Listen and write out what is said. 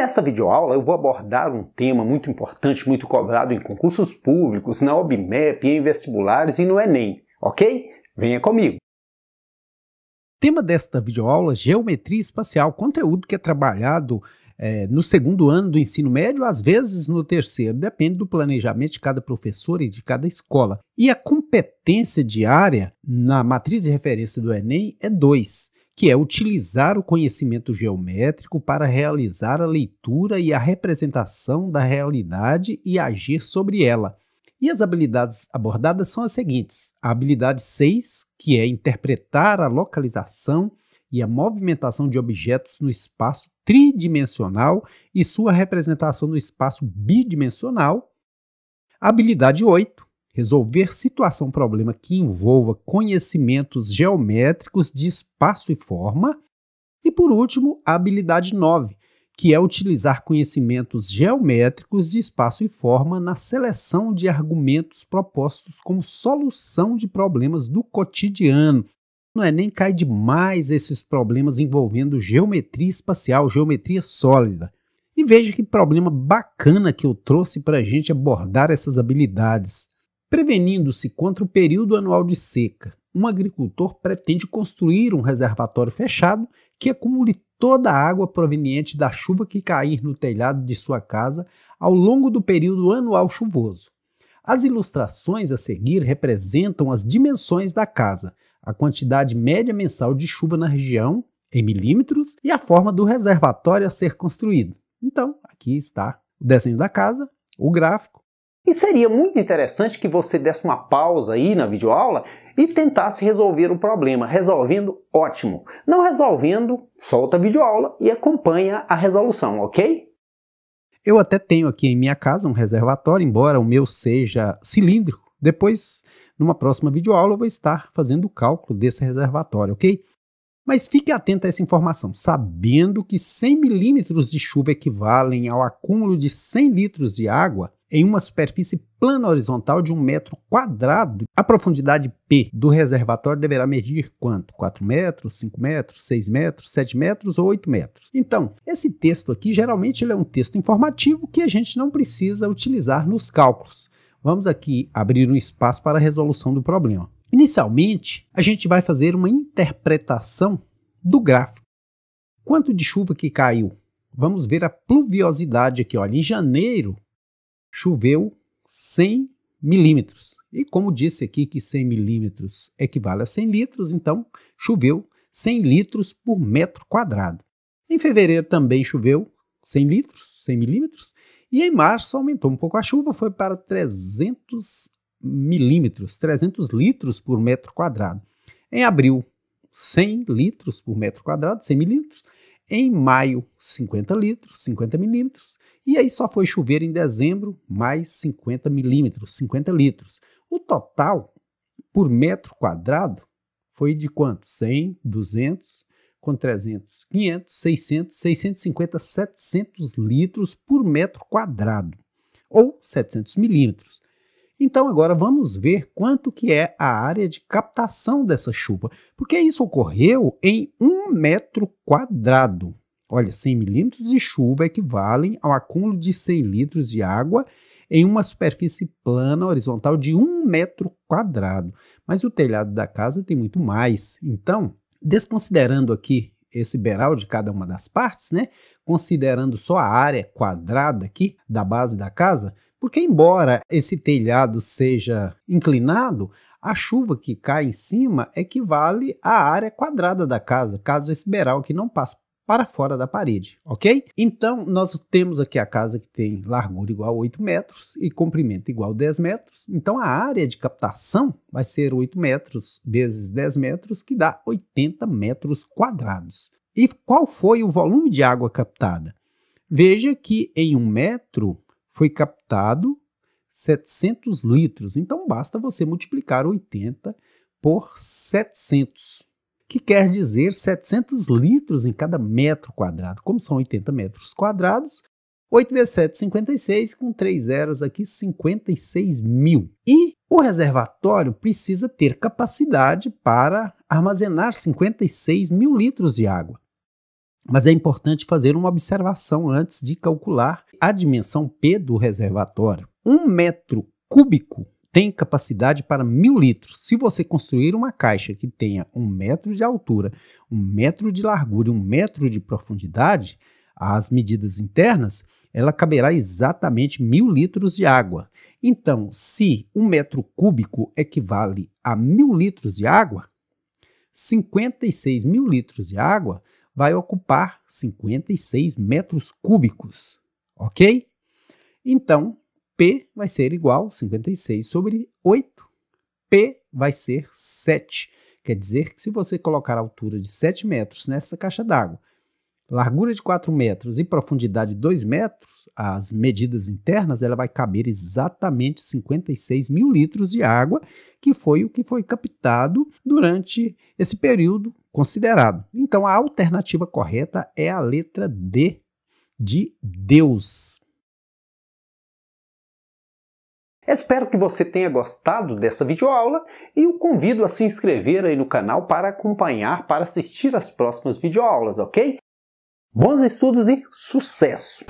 nessa videoaula eu vou abordar um tema muito importante, muito cobrado em concursos públicos, na OBMEP, em vestibulares e no Enem, ok? Venha comigo! Tema desta videoaula, geometria espacial, conteúdo que é trabalhado é, no segundo ano do ensino médio, às vezes no terceiro, depende do planejamento de cada professor e de cada escola. E a competência diária na matriz de referência do Enem é 2 que é utilizar o conhecimento geométrico para realizar a leitura e a representação da realidade e agir sobre ela. E as habilidades abordadas são as seguintes: a habilidade 6, que é interpretar a localização e a movimentação de objetos no espaço tridimensional e sua representação no espaço bidimensional. Habilidade 8, resolver situação problema que envolva conhecimentos geométricos de espaço e forma, e por último, a habilidade 9, que é utilizar conhecimentos geométricos de espaço e forma na seleção de argumentos propostos como solução de problemas do cotidiano. Não é nem cai demais esses problemas envolvendo geometria espacial, geometria sólida. E veja que problema bacana que eu trouxe para a gente abordar essas habilidades. Prevenindo-se contra o período anual de seca, um agricultor pretende construir um reservatório fechado que acumule toda a água proveniente da chuva que cair no telhado de sua casa ao longo do período anual chuvoso. As ilustrações a seguir representam as dimensões da casa, a quantidade média mensal de chuva na região, em milímetros, e a forma do reservatório a ser construído. Então, aqui está o desenho da casa, o gráfico e seria muito interessante que você desse uma pausa aí na videoaula e tentasse resolver o problema. Resolvendo, ótimo. Não resolvendo, solta a videoaula e acompanha a resolução, ok? Eu até tenho aqui em minha casa um reservatório, embora o meu seja cilíndrico. Depois, numa próxima videoaula, eu vou estar fazendo o cálculo desse reservatório, ok? Mas fique atento a essa informação, sabendo que 100 milímetros de chuva equivalem ao acúmulo de 100 litros de água, em uma superfície plana horizontal de um metro quadrado. A profundidade P do reservatório deverá medir quanto? 4 metros, 5 metros, 6 metros, 7 metros ou 8 metros? Então, esse texto aqui geralmente é um texto informativo que a gente não precisa utilizar nos cálculos. Vamos aqui abrir um espaço para a resolução do problema. Inicialmente, a gente vai fazer uma interpretação do gráfico. Quanto de chuva que caiu? Vamos ver a pluviosidade aqui. Olha, em janeiro, choveu 100 milímetros. E como disse aqui que 100 milímetros equivale a 100 litros, então choveu 100 litros por metro quadrado. Em fevereiro também choveu 100 litros, 100 milímetros, e em março aumentou um pouco a chuva, foi para 300 milímetros, 300 litros por metro quadrado. Em abril, 100 litros por metro quadrado, 100 milímetros. Em maio, 50 litros, 50 milímetros. E aí só foi chover em dezembro, mais 50 milímetros, 50 litros. O total, por metro quadrado, foi de quanto? 100, 200, com 300, 500, 600, 650, 700 litros por metro quadrado, ou 700 milímetros. Então agora vamos ver quanto que é a área de captação dessa chuva, porque isso ocorreu em um metro quadrado. Olha, 100 milímetros de chuva equivalem ao acúmulo de 100 litros de água em uma superfície plana horizontal de um metro quadrado. Mas o telhado da casa tem muito mais. Então, desconsiderando aqui esse beral de cada uma das partes, né? Considerando só a área quadrada aqui da base da casa, porque, embora esse telhado seja inclinado, a chuva que cai em cima equivale à área quadrada da casa, caso esse beiral que não passe para fora da parede, ok? Então, nós temos aqui a casa que tem largura igual a 8 metros e comprimento igual a 10 metros. Então, a área de captação vai ser 8 metros vezes 10 metros, que dá 80 metros quadrados. E qual foi o volume de água captada? Veja que em um metro foi captado 700 litros. Então basta você multiplicar 80 por 700, que quer dizer 700 litros em cada metro quadrado. Como são 80 metros quadrados, 8 vezes 7, 56, com 3 zeros aqui, 56 mil. E o reservatório precisa ter capacidade para armazenar 56 mil litros de água. Mas é importante fazer uma observação antes de calcular a dimensão P do reservatório. Um metro cúbico tem capacidade para mil litros. Se você construir uma caixa que tenha um metro de altura, um metro de largura e um metro de profundidade, as medidas internas, ela caberá exatamente mil litros de água. Então, se um metro cúbico equivale a mil litros de água, 56 mil litros de água vai ocupar 56 metros cúbicos ok? Então, P vai ser igual a 56 sobre 8. P vai ser 7. Quer dizer que se você colocar a altura de 7 metros nessa caixa d'água, largura de 4 metros e profundidade de 2 metros, as medidas internas, ela vai caber exatamente 56 mil litros de água, que foi o que foi captado durante esse período considerado. Então, a alternativa correta é a letra D de Deus. Espero que você tenha gostado dessa videoaula e o convido a se inscrever aí no canal para acompanhar, para assistir as próximas videoaulas, ok? Bons estudos e sucesso!